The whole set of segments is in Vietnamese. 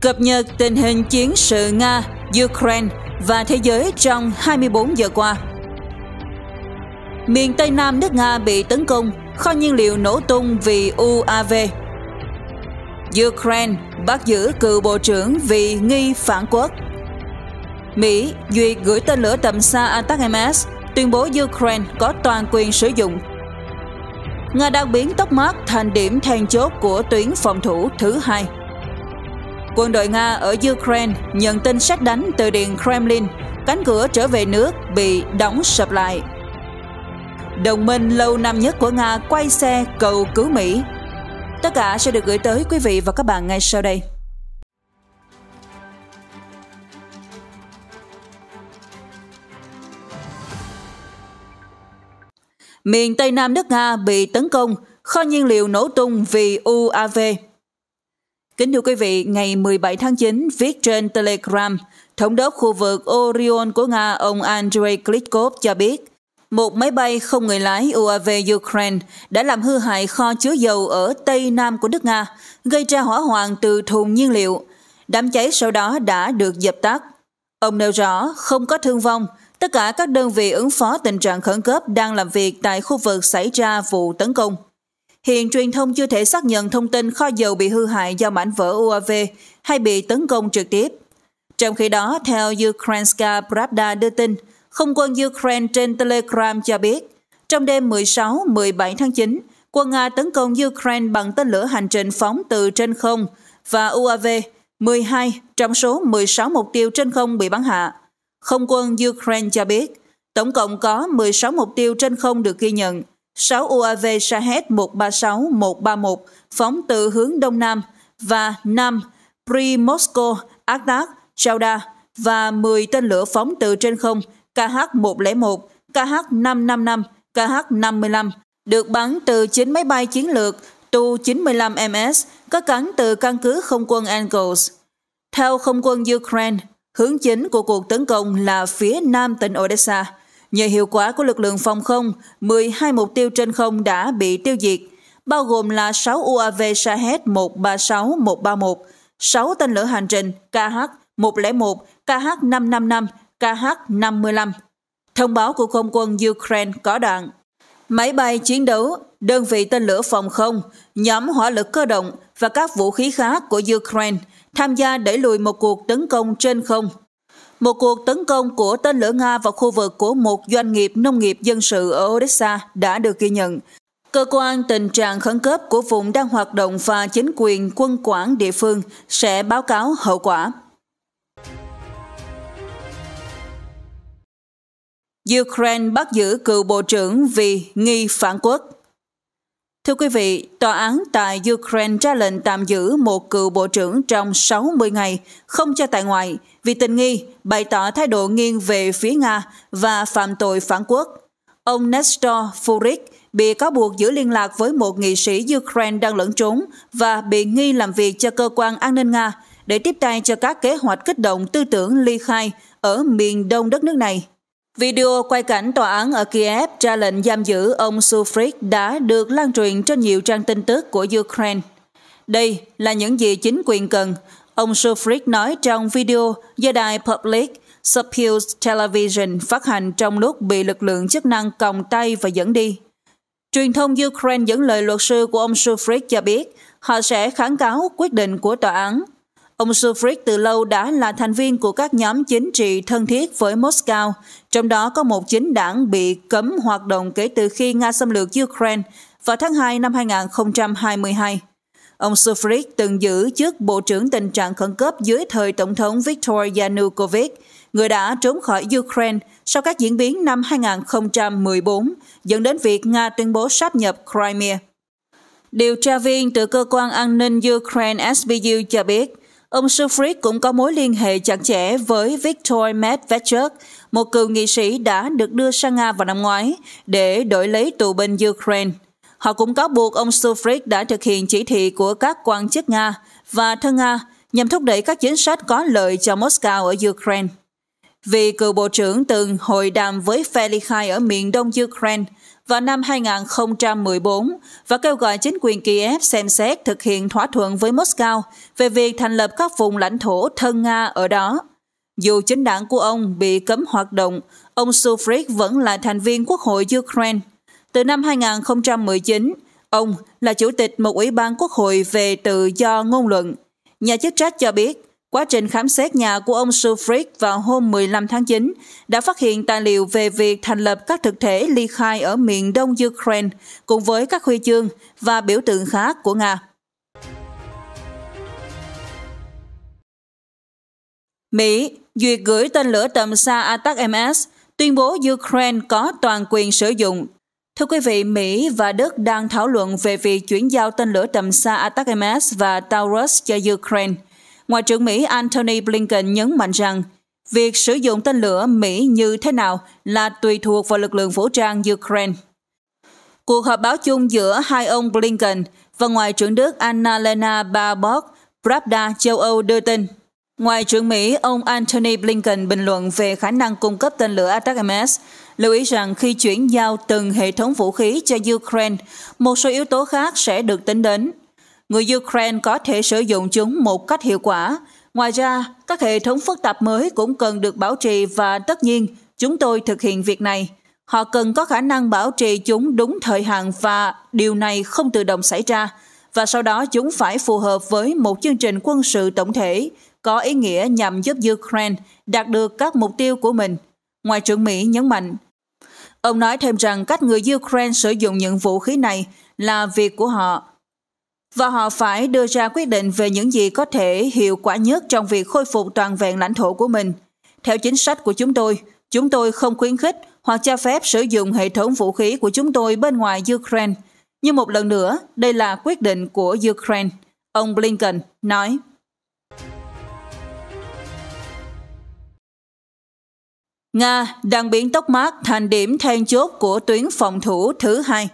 cập nhật tình hình chiến sự Nga, Ukraine và thế giới trong 24 giờ qua. Miền Tây Nam nước Nga bị tấn công, kho nhiên liệu nổ tung vì UAV. Ukraine bắt giữ cựu bộ trưởng vì nghi phản quốc. Mỹ duyệt gửi tên lửa tầm xa ATACMS, tuyên bố Ukraine có toàn quyền sử dụng. Nga đang biến tốc mát thành điểm then chốt của tuyến phòng thủ thứ hai. Quân đội Nga ở Ukraine nhận tin sách đánh từ Điện Kremlin, cánh cửa trở về nước bị đóng sập lại. Đồng minh lâu năm nhất của Nga quay xe cầu cứu Mỹ. Tất cả sẽ được gửi tới quý vị và các bạn ngay sau đây. Miền Tây Nam nước Nga bị tấn công, kho nhiên liệu nổ tung vì UAV. Kính thưa quý vị, ngày 17 tháng 9, viết trên Telegram, Thống đốc khu vực Orion của Nga ông Andrei Klitschkov cho biết, một máy bay không người lái UAV Ukraine đã làm hư hại kho chứa dầu ở Tây Nam của nước Nga, gây ra hỏa hoạn từ thùng nhiên liệu. Đám cháy sau đó đã được dập tắt. Ông nêu rõ không có thương vong, tất cả các đơn vị ứng phó tình trạng khẩn cấp đang làm việc tại khu vực xảy ra vụ tấn công. Hiện truyền thông chưa thể xác nhận thông tin kho dầu bị hư hại do mảnh vỡ UAV hay bị tấn công trực tiếp. Trong khi đó, theo Ukrainska Pravda đưa tin, không quân Ukraine trên Telegram cho biết, trong đêm 16-17 tháng 9, quân Nga tấn công Ukraine bằng tên lửa hành trình phóng từ trên không và UAV, 12 trong số 16 mục tiêu trên không bị bắn hạ. Không quân Ukraine cho biết, tổng cộng có 16 mục tiêu trên không được ghi nhận, 6 UAV Shahed 136-131 phóng từ hướng Đông Nam và Nam Primorsko, Artak, Chauda và 10 tên lửa phóng từ trên không KH-101, KH-555, KH-55 được bắn từ 9 máy bay chiến lược Tu-95MS có cánh từ căn cứ không quân Angles. Theo không quân Ukraine, hướng chính của cuộc tấn công là phía nam tỉnh Odessa – Nhờ hiệu quả của lực lượng phòng không, 12 mục tiêu trên không đã bị tiêu diệt, bao gồm là 6 UAV Shahed 136-131, 6 tên lửa hành trình KH-101, KH-555, KH-55. Thông báo của không quân Ukraine có đoạn. Máy bay chiến đấu, đơn vị tên lửa phòng không, nhóm hỏa lực cơ động và các vũ khí khác của Ukraine tham gia đẩy lùi một cuộc tấn công trên không một cuộc tấn công của tên lửa Nga vào khu vực của một doanh nghiệp nông nghiệp dân sự ở Odessa đã được ghi nhận. Cơ quan tình trạng khẩn cấp của vùng đang hoạt động và chính quyền quân quản địa phương sẽ báo cáo hậu quả. Ukraine bắt giữ cựu bộ trưởng vì nghi phản quốc Thưa quý vị, tòa án tại Ukraine ra lệnh tạm giữ một cựu bộ trưởng trong 60 ngày, không cho tại ngoại, vì tình nghi, bày tỏ thái độ nghiêng về phía Nga và phạm tội phản quốc. Ông Nestor Furik bị cáo buộc giữ liên lạc với một nghị sĩ Ukraine đang lẫn trốn và bị nghi làm việc cho cơ quan an ninh Nga để tiếp tay cho các kế hoạch kích động tư tưởng ly khai ở miền đông đất nước này. Video quay cảnh tòa án ở Kiev ra lệnh giam giữ ông Sufrik đã được lan truyền trên nhiều trang tin tức của Ukraine. Đây là những gì chính quyền cần, ông Sufrik nói trong video do đài Public Spheres Television phát hành trong lúc bị lực lượng chức năng còng tay và dẫn đi. Truyền thông Ukraine dẫn lời luật sư của ông Sufrik cho biết họ sẽ kháng cáo quyết định của tòa án. Ông Sufrik từ lâu đã là thành viên của các nhóm chính trị thân thiết với Moscow trong đó có một chính đảng bị cấm hoạt động kể từ khi Nga xâm lược Ukraine vào tháng 2 năm 2022. Ông Sufric từng giữ chức Bộ trưởng Tình trạng Khẩn cấp dưới thời Tổng thống Viktor Yanukovych, người đã trốn khỏi Ukraine sau các diễn biến năm 2014, dẫn đến việc Nga tuyên bố sáp nhập Crimea. Điều tra viên từ Cơ quan An ninh Ukraine SBU cho biết, Ông Sufric cũng có mối liên hệ chặt chẽ với Viktor Medvedchuk, một cựu nghị sĩ đã được đưa sang Nga vào năm ngoái để đổi lấy tù binh Ukraine. Họ cũng cáo buộc ông Sufric đã thực hiện chỉ thị của các quan chức Nga và thân Nga nhằm thúc đẩy các chính sách có lợi cho Moscow ở Ukraine. Vì cựu bộ trưởng từng hội đàm với Felikhai ở miền đông Ukraine, vào năm 2014 và kêu gọi chính quyền Kiev xem xét thực hiện thỏa thuận với Moscow về việc thành lập các vùng lãnh thổ thân Nga ở đó. Dù chính đảng của ông bị cấm hoạt động, ông Sufrik vẫn là thành viên Quốc hội Ukraine. Từ năm 2019, ông là chủ tịch một ủy ban quốc hội về tự do ngôn luận. Nhà chức trách cho biết, Quá trình khám xét nhà của ông Sufrick vào hôm 15 tháng 9 đã phát hiện tài liệu về việc thành lập các thực thể ly khai ở miền đông Ukraine cùng với các huy chương và biểu tượng khác của Nga. Mỹ duyệt gửi tên lửa tầm xa ATACMS, tuyên bố Ukraine có toàn quyền sử dụng. Thưa quý vị, Mỹ và Đức đang thảo luận về việc chuyển giao tên lửa tầm xa ATACMS và Taurus cho Ukraine – Ngoại trưởng Mỹ Antony Blinken nhấn mạnh rằng việc sử dụng tên lửa Mỹ như thế nào là tùy thuộc vào lực lượng vũ trang Ukraine. Cuộc họp báo chung giữa hai ông Blinken và Ngoại trưởng Đức Annalena Baerbock, Pravda châu Âu đưa tin. Ngoại trưởng Mỹ, ông Antony Blinken bình luận về khả năng cung cấp tên lửa ATACMS, lưu ý rằng khi chuyển giao từng hệ thống vũ khí cho Ukraine, một số yếu tố khác sẽ được tính đến người Ukraine có thể sử dụng chúng một cách hiệu quả. Ngoài ra, các hệ thống phức tạp mới cũng cần được bảo trì và tất nhiên, chúng tôi thực hiện việc này. Họ cần có khả năng bảo trì chúng đúng thời hạn và điều này không tự động xảy ra. Và sau đó chúng phải phù hợp với một chương trình quân sự tổng thể có ý nghĩa nhằm giúp Ukraine đạt được các mục tiêu của mình. Ngoại trưởng Mỹ nhấn mạnh, Ông nói thêm rằng cách người Ukraine sử dụng những vũ khí này là việc của họ và họ phải đưa ra quyết định về những gì có thể hiệu quả nhất trong việc khôi phục toàn vẹn lãnh thổ của mình. Theo chính sách của chúng tôi, chúng tôi không khuyến khích hoặc cho phép sử dụng hệ thống vũ khí của chúng tôi bên ngoài Ukraine. Nhưng một lần nữa, đây là quyết định của Ukraine, ông Blinken nói. Nga đang biến tốc mát thành điểm then chốt của tuyến phòng thủ thứ hai.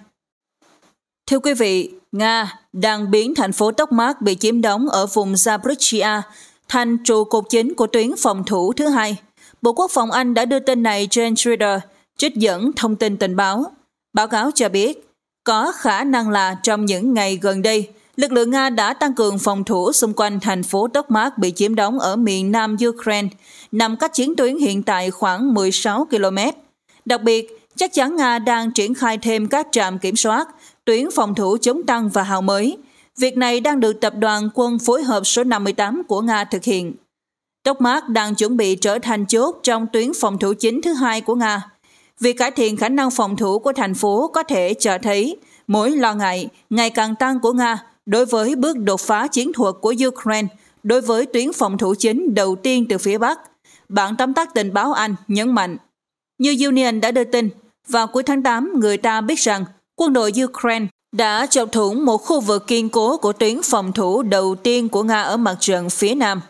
Thưa quý vị, Nga đang biến thành phố Tóc Mát bị chiếm đóng ở vùng Zaporizhia thành trụ cột chính của tuyến phòng thủ thứ hai. Bộ Quốc phòng Anh đã đưa tin này trên Twitter, trích dẫn thông tin tình báo. Báo cáo cho biết, có khả năng là trong những ngày gần đây, lực lượng Nga đã tăng cường phòng thủ xung quanh thành phố Tóc Mát bị chiếm đóng ở miền nam Ukraine, nằm cách chiến tuyến hiện tại khoảng 16 km. Đặc biệt, chắc chắn Nga đang triển khai thêm các trạm kiểm soát tuyến phòng thủ chống tăng và hào mới. Việc này đang được Tập đoàn Quân phối hợp số 58 của Nga thực hiện. Tốc Mát đang chuẩn bị trở thành chốt trong tuyến phòng thủ chính thứ hai của Nga. Việc cải thiện khả năng phòng thủ của thành phố có thể cho thấy mối lo ngại ngày càng tăng của Nga đối với bước đột phá chiến thuật của Ukraine đối với tuyến phòng thủ chính đầu tiên từ phía Bắc. Bản tóm tắt tình báo Anh nhấn mạnh. Như Union đã đưa tin, vào cuối tháng 8, người ta biết rằng quân đội Ukraine đã chọc thủng một khu vực kiên cố của tuyến phòng thủ đầu tiên của Nga ở mặt trận phía Nam.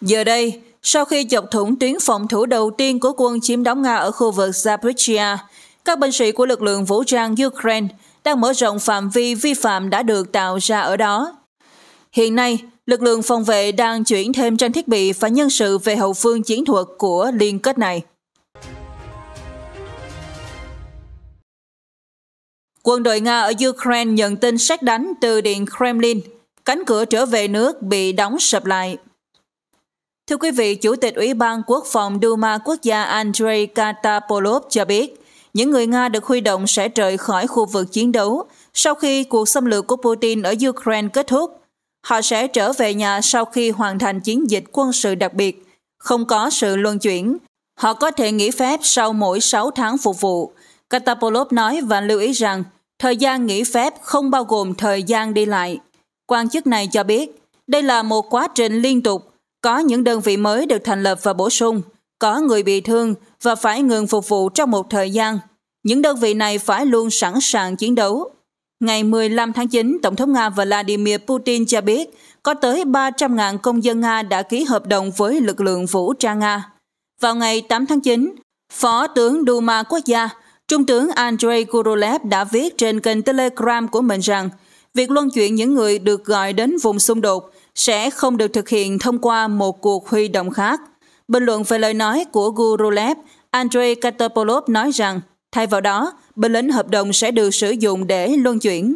Giờ đây, sau khi chọc thủng tuyến phòng thủ đầu tiên của quân chiếm đóng Nga ở khu vực Zaporizhia, các binh sĩ của lực lượng vũ trang Ukraine đang mở rộng phạm vi vi phạm đã được tạo ra ở đó. Hiện nay, lực lượng phòng vệ đang chuyển thêm trang thiết bị và nhân sự về hậu phương chiến thuật của liên kết này. Quân đội Nga ở Ukraine nhận tin sát đánh từ Điện Kremlin. Cánh cửa trở về nước bị đóng sập lại. Thưa quý vị, Chủ tịch Ủy ban Quốc phòng Duma Quốc gia Andrei Katapolov cho biết, những người Nga được huy động sẽ rời khỏi khu vực chiến đấu sau khi cuộc xâm lược của Putin ở Ukraine kết thúc. Họ sẽ trở về nhà sau khi hoàn thành chiến dịch quân sự đặc biệt, không có sự luân chuyển. Họ có thể nghỉ phép sau mỗi 6 tháng phục vụ. Katapolov nói và lưu ý rằng Thời gian nghỉ phép không bao gồm thời gian đi lại. Quan chức này cho biết, đây là một quá trình liên tục, có những đơn vị mới được thành lập và bổ sung, có người bị thương và phải ngừng phục vụ trong một thời gian. Những đơn vị này phải luôn sẵn sàng chiến đấu. Ngày 15 tháng 9, Tổng thống Nga Vladimir Putin cho biết có tới 300.000 công dân Nga đã ký hợp đồng với lực lượng vũ trang Nga. Vào ngày 8 tháng 9, Phó tướng Duma Quốc gia Trung tướng Andrei Korolev đã viết trên kênh Telegram của mình rằng việc luân chuyển những người được gọi đến vùng xung đột sẽ không được thực hiện thông qua một cuộc huy động khác. Bình luận về lời nói của Gurulev, Andrei Katapolov nói rằng thay vào đó, binh lính hợp đồng sẽ được sử dụng để luân chuyển.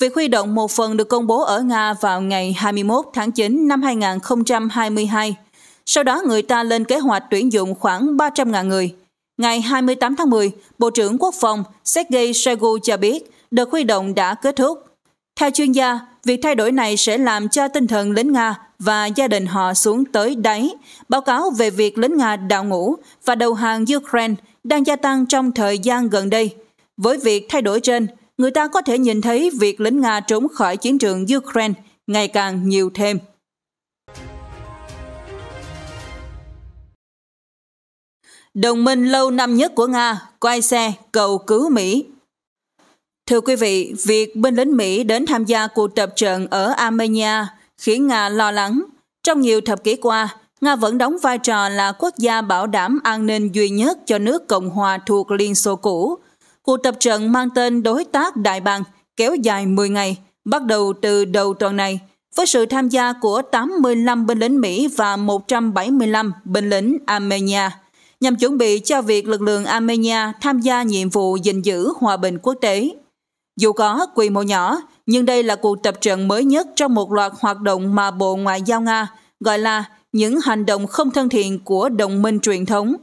Việc huy động một phần được công bố ở Nga vào ngày 21 tháng 9 năm 2022. Sau đó người ta lên kế hoạch tuyển dụng khoảng 300.000 người. Ngày 28 tháng 10, Bộ trưởng Quốc phòng Sergei Shoigu cho biết đợt huy động đã kết thúc. Theo chuyên gia, việc thay đổi này sẽ làm cho tinh thần lính Nga và gia đình họ xuống tới đáy. Báo cáo về việc lính Nga đào ngũ và đầu hàng Ukraine đang gia tăng trong thời gian gần đây. Với việc thay đổi trên, người ta có thể nhìn thấy việc lính Nga trốn khỏi chiến trường Ukraine ngày càng nhiều thêm. Đồng minh lâu năm nhất của Nga quay xe cầu cứu Mỹ. Thưa quý vị, việc binh lính Mỹ đến tham gia cuộc tập trận ở Armenia khiến Nga lo lắng. Trong nhiều thập kỷ qua, Nga vẫn đóng vai trò là quốc gia bảo đảm an ninh duy nhất cho nước Cộng hòa thuộc Liên Xô cũ. Cuộc tập trận mang tên Đối tác Đại bàng kéo dài 10 ngày, bắt đầu từ đầu tuần này, với sự tham gia của 85 binh lính Mỹ và 175 binh lính Armenia nhằm chuẩn bị cho việc lực lượng Armenia tham gia nhiệm vụ gìn giữ hòa bình quốc tế. Dù có quy mô nhỏ, nhưng đây là cuộc tập trận mới nhất trong một loạt hoạt động mà Bộ Ngoại giao Nga gọi là những hành động không thân thiện của đồng minh truyền thống.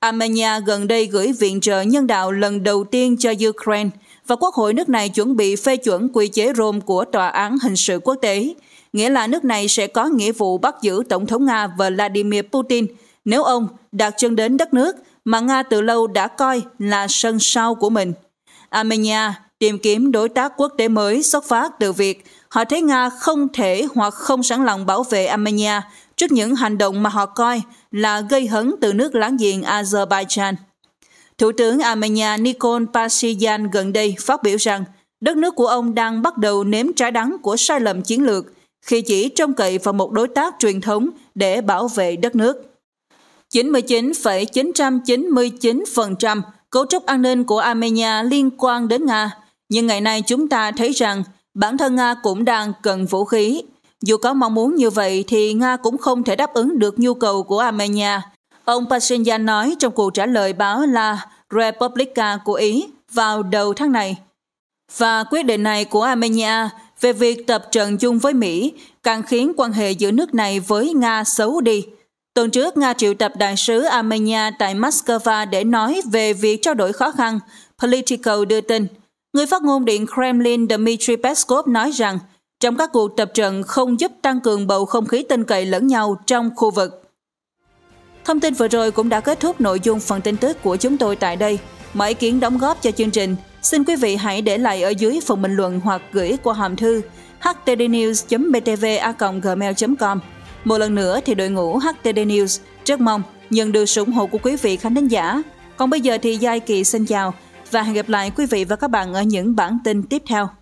Armenia gần đây gửi viện trợ nhân đạo lần đầu tiên cho Ukraine và Quốc hội nước này chuẩn bị phê chuẩn quy chế Rome của Tòa án Hình sự Quốc tế, nghĩa là nước này sẽ có nghĩa vụ bắt giữ Tổng thống Nga Vladimir Putin nếu ông đặt chân đến đất nước mà Nga từ lâu đã coi là sân sau của mình. Armenia tìm kiếm đối tác quốc tế mới xuất phát từ việc họ thấy Nga không thể hoặc không sẵn lòng bảo vệ Armenia trước những hành động mà họ coi là gây hấn từ nước láng giềng Azerbaijan. Thủ tướng Armenia Nikol Pashinyan gần đây phát biểu rằng đất nước của ông đang bắt đầu nếm trái đắng của sai lầm chiến lược khi chỉ trông cậy vào một đối tác truyền thống để bảo vệ đất nước. 99,999% cấu trúc an ninh của Armenia liên quan đến Nga, nhưng ngày nay chúng ta thấy rằng bản thân Nga cũng đang cần vũ khí. Dù có mong muốn như vậy thì Nga cũng không thể đáp ứng được nhu cầu của Armenia. Ông Pashinyan nói trong cuộc trả lời báo La Republica của Ý vào đầu tháng này. Và quyết định này của Armenia về việc tập trận chung với Mỹ càng khiến quan hệ giữa nước này với Nga xấu đi. Tuần trước, Nga triệu tập đại sứ Armenia tại Moscow để nói về việc trao đổi khó khăn, Politico đưa tin. Người phát ngôn Điện Kremlin Dmitry Peskov nói rằng, trong các cuộc tập trận không giúp tăng cường bầu không khí tin cậy lẫn nhau trong khu vực. Thông tin vừa rồi cũng đã kết thúc nội dung phần tin tức của chúng tôi tại đây. Mọi ý kiến đóng góp cho chương trình, xin quý vị hãy để lại ở dưới phần bình luận hoặc gửi qua hòm thư htdnews.btva.gmail.com. Một lần nữa thì đội ngũ HTD News rất mong nhận được sự ủng hộ của quý vị khán thính giả. Còn bây giờ thì Giai Kỳ xin chào và hẹn gặp lại quý vị và các bạn ở những bản tin tiếp theo.